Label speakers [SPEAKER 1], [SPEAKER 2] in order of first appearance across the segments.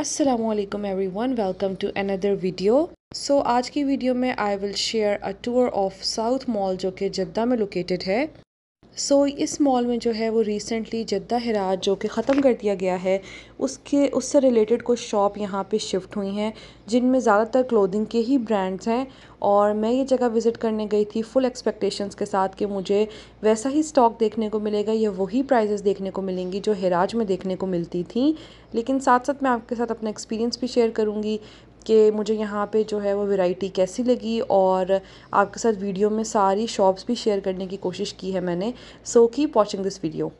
[SPEAKER 1] Aslam everyone welcome to another video so आज की video में I will share a tour of South Mall जो कि जद्दा में लोकेटेड है सो so, इस मॉल में जो है वो रिसेंटली जद्दा हिराज जो कि ख़त्म कर दिया गया है उसके उससे रिलेटेड कुछ शॉप यहाँ पे शिफ्ट हुई हैं जिनमें ज़्यादातर क्लोथिंग के ही ब्रांड्स हैं और मैं ये जगह विज़िट करने गई थी फुल एक्सपेक्टेशंस के साथ कि मुझे वैसा ही स्टॉक देखने को मिलेगा या वही प्राइजेस देखने को मिलेंगी जो हिराज में देखने को मिलती थी लेकिन साथ साथ मैं आपके साथ अपना एक्सपीरियंस भी शेयर करूँगी कि मुझे यहाँ पे जो है वो वैरायटी कैसी लगी और आपके साथ वीडियो में सारी शॉप्स भी शेयर करने की कोशिश की है मैंने so keep watching this video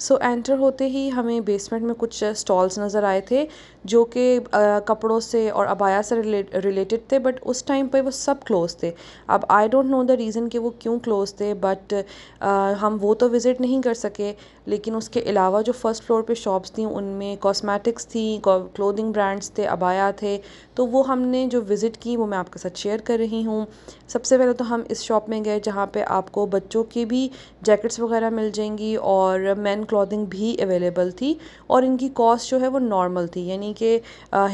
[SPEAKER 1] so so, enter होते ही हमें बेसमेंट में कुछ स्टॉल्स uh, नज़र आए थे जो कि uh, कपड़ों से और अबाया से रिलेटेड थे बट उस टाइम पर वो सब क्लोज थे अब I don't know the reason कि वो क्यों क्लोज थे बट uh, हम वो तो विज़िट नहीं कर सके लेकिन उसके अलावा जो फ़र्स्ट फ्लोर पे शॉप्स थी उनमें कॉस्मेटिक्स थी क्लोथिंग ब्रांड्स थे अबाया थे तो वो हमने जो विज़िट की वो मैं आपके साथ शेयर कर रही हूँ सबसे पहले तो हम इस शॉप में गए जहाँ पर आपको बच्चों की भी जैकेट्स वगैरह मिल जाएंगी और मैन क्लॉथिंग भी अवेलेबल थी और इनकी कॉस्ट जो है वो नॉर्मल थी यानी कि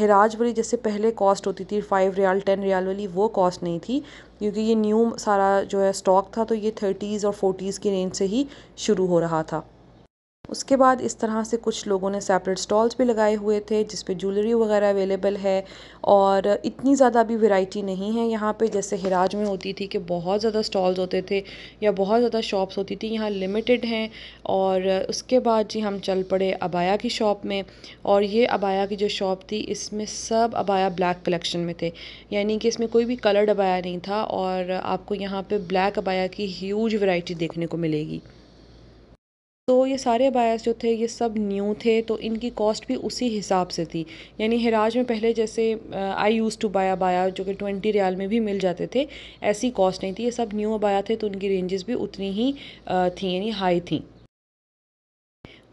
[SPEAKER 1] हिराज वाली जैसे पहले कॉस्ट होती थी फ़ाइव रियाल टेन रियाल वाली वो कॉस्ट नहीं थी क्योंकि ये न्यू सारा जो है स्टॉक था तो ये थर्टीज़ और फोर्टीज़ की रेंज से ही शुरू हो रहा था उसके बाद इस तरह से कुछ लोगों ने सेपरेट स्टॉल्स भी लगाए हुए थे जिस पे ज्वेलरी वगैरह अवेलेबल है और इतनी ज़्यादा अभी वैरायटी नहीं है यहाँ पे जैसे हिराज में होती थी कि बहुत ज़्यादा स्टॉल्स होते थे या बहुत ज़्यादा शॉप्स होती थी यहाँ लिमिटेड हैं और उसके बाद जी हम चल पड़े अबाया की शॉप में और ये अबाया की जो शॉप थी इसमें सब अबाया ब्लैक कलेक्शन में थे यानी कि इसमें कोई भी कलर्ड अबाया नहीं था और आपको यहाँ पर ब्लैक अबाया की ह्यूज वैरायटी देखने को मिलेगी तो ये सारे बायस जो थे ये सब न्यू थे तो इनकी कॉस्ट भी उसी हिसाब से थी यानी हिराज में पहले जैसे आई यूज़ टू बाया बाया जो कि ट्वेंटी रियाल में भी मिल जाते थे ऐसी कॉस्ट नहीं थी ये सब न्यू बाया थे तो उनकी रेंजेस भी उतनी ही थी यानी हाई थी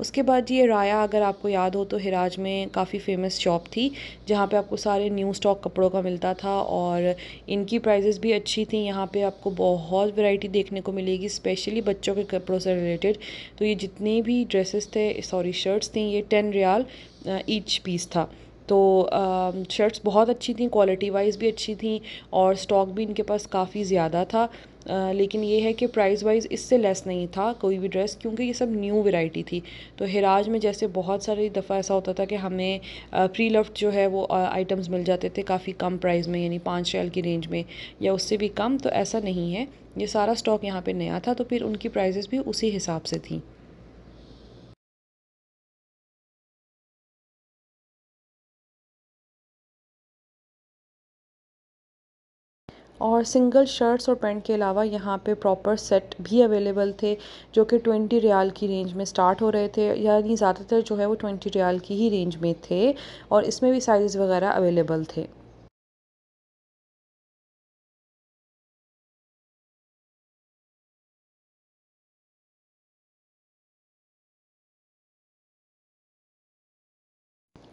[SPEAKER 1] उसके बाद ये राया अगर आपको याद हो तो हिराज में काफ़ी फेमस शॉप थी जहाँ पे आपको सारे न्यू स्टॉक कपड़ों का मिलता था और इनकी प्राइजेस भी अच्छी थी यहाँ पे आपको बहुत वैरायटी देखने को मिलेगी स्पेशली बच्चों के कपड़ों से रिलेटेड तो ये जितने भी ड्रेसेस थे सॉरी शर्ट्स थी ये टेन रियाल ईच पीस था तो शर्ट्स बहुत अच्छी थी क्वालिटी वाइज भी अच्छी थी और स्टॉक भी इनके पास काफ़ी ज़्यादा था लेकिन ये है कि प्राइस वाइज इससे लेस नहीं था कोई भी ड्रेस क्योंकि ये सब न्यू वैरायटी थी तो हिराज में जैसे बहुत सारी दफ़ा ऐसा होता था कि हमें प्री लफ्ट जो है वो आइटम्स मिल जाते थे काफ़ी कम प्राइस में यानी पाँच शैल की रेंज में या उससे भी कम तो ऐसा नहीं है ये सारा स्टॉक यहाँ पर नया था तो फिर उनकी प्राइजेस भी उसी हिसाब से थी और सिंगल शर्ट्स और पैंट के अलावा यहाँ पे प्रॉपर सेट भी अवेलेबल थे जो कि ट्वेंटी रियाल की रेंज में स्टार्ट हो रहे थे यानी ज़्यादातर जो है वो ट्वेंटी रियाल की ही रेंज में थे और इसमें भी साइज़ वगैरह अवेलेबल थे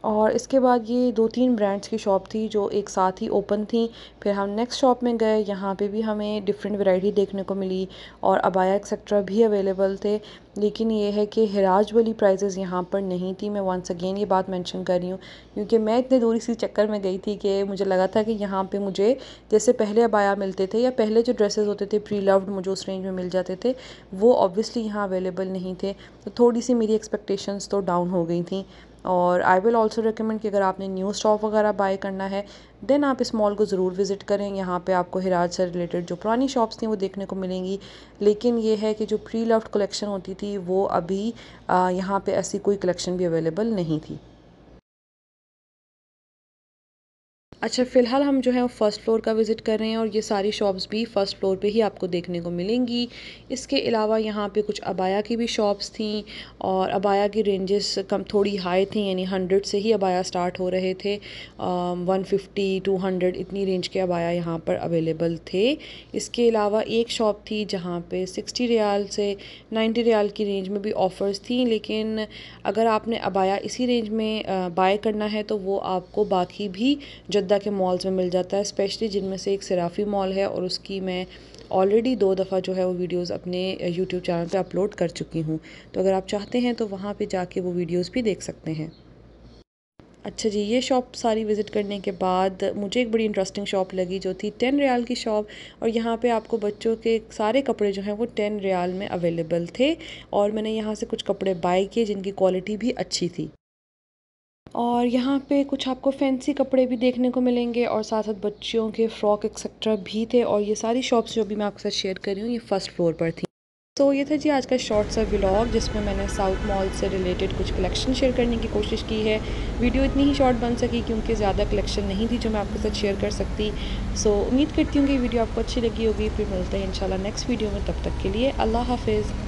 [SPEAKER 1] और इसके बाद ये दो तीन ब्रांड्स की शॉप थी जो एक साथ ही ओपन थी फिर हम नेक्स्ट शॉप में गए यहाँ पे भी हमें डिफरेंट वैरायटी देखने को मिली और अबाया एक्सेट्रा भी अवेलेबल थे लेकिन ये है कि हिराज वाली प्राइजेज़ यहाँ पर नहीं थी मैं वंस अगेन ये बात मेंशन कर रही हूँ क्योंकि मैं इतने दूरी इसी चक्कर में गई थी कि मुझे लगा था कि यहाँ पे मुझे जैसे पहले अबाया मिलते थे या पहले जो ड्रेसेस होते थे प्री लव्ड मुझे उस रेंज में मिल जाते थे वो ऑब्वियसली यहाँ अवेलेबल नहीं थे तो थोड़ी सी मेरी एक्सपेक्टेशंस तो डाउन हो गई थी और आई विल ऑल्सो रिकमेंड कि अगर आपने न्यू स्टॉक वगैरह बाय करना है देन आप इस मॉल को ज़रूर विज़िट करें यहाँ पे आपको हिराज से रिलेटेड जो पुरानी शॉप्स थी वो देखने को मिलेंगी लेकिन ये है कि जो प्री लव्ड कलेक्शन होती थी वो अभी यहाँ पर ऐसी कोई कलेक्शन भी अवेलेबल नहीं थी अच्छा फ़िलहाल हम जो है फ़र्स्ट फ्लोर का विज़िट कर रहे हैं और ये सारी शॉप्स भी फ़र्स्ट फ्लोर पे ही आपको देखने को मिलेंगी इसके अलावा यहाँ पे कुछ अबाया की भी शॉप्स थी और अबाया की रेंजेस कम थोड़ी हाई थी यानी हंड्रेड से ही अबाया स्टार्ट हो रहे थे वन फिफ्टी टू हंड्रेड इतनी रेंज के अबाया यहाँ पर अवेलेबल थे इसके अलावा एक शॉप थी जहाँ पर सिक्सटी रियाल से नाइन्टी रियाल की रेंज में भी ऑफ़र्स थी लेकिन अगर आपने अबाया इसी रेंज में बाय करना है तो वो आपको बाकी भी जद जद्दा के मॉल्स में मिल जाता है स्पेशली जिनमें से एक सराफ़ी मॉल है और उसकी मैं ऑलरेडी दो दफ़ा जो है वो वीडियोस अपने यूट्यूब चैनल पे अपलोड कर चुकी हूँ तो अगर आप चाहते हैं तो वहाँ पे जाके वो वीडियोस भी देख सकते हैं अच्छा जी ये शॉप सारी विज़िट करने के बाद मुझे एक बड़ी इंटरेस्टिंग शॉप लगी जो थी टेन रियाल की शॉप और यहाँ पे आपको बच्चों के सारे कपड़े जो हैं वो टेन रियाल में अवेलेबल थे और मैंने यहाँ से कुछ कपड़े बाई किए जिनकी क्वालिटी भी अच्छी थी और यहाँ पे कुछ आपको फैंसी कपड़े भी देखने को मिलेंगे और साथ साथ बच्चियों के फ्रॉक एक्सेट्रा भी थे और ये सारी शॉप्स जो भी मैं आपके साथ शेयर कर रही हूँ ये फर्स्ट फ्लोर पर थी तो ये था जी आज का शॉर्ट सा ब्लॉग जिसमें मैंने साउथ मॉल से रिलेटेड कुछ कलेक्शन शेयर करने की कोशिश की है वीडियो इतनी ही शॉर्ट बन सकी क्योंकि ज़्यादा कलेक्शन नहीं थी जो मैं आपके साथ शेयर कर सकती सो उम्मीद करती हूँ कि वीडियो आपको अच्छी लगी होगी फिर मिलते हैं इंशाल्लाह नेक्स्ट वीडियो में तब तक के लिए अल्लाह हाफिज़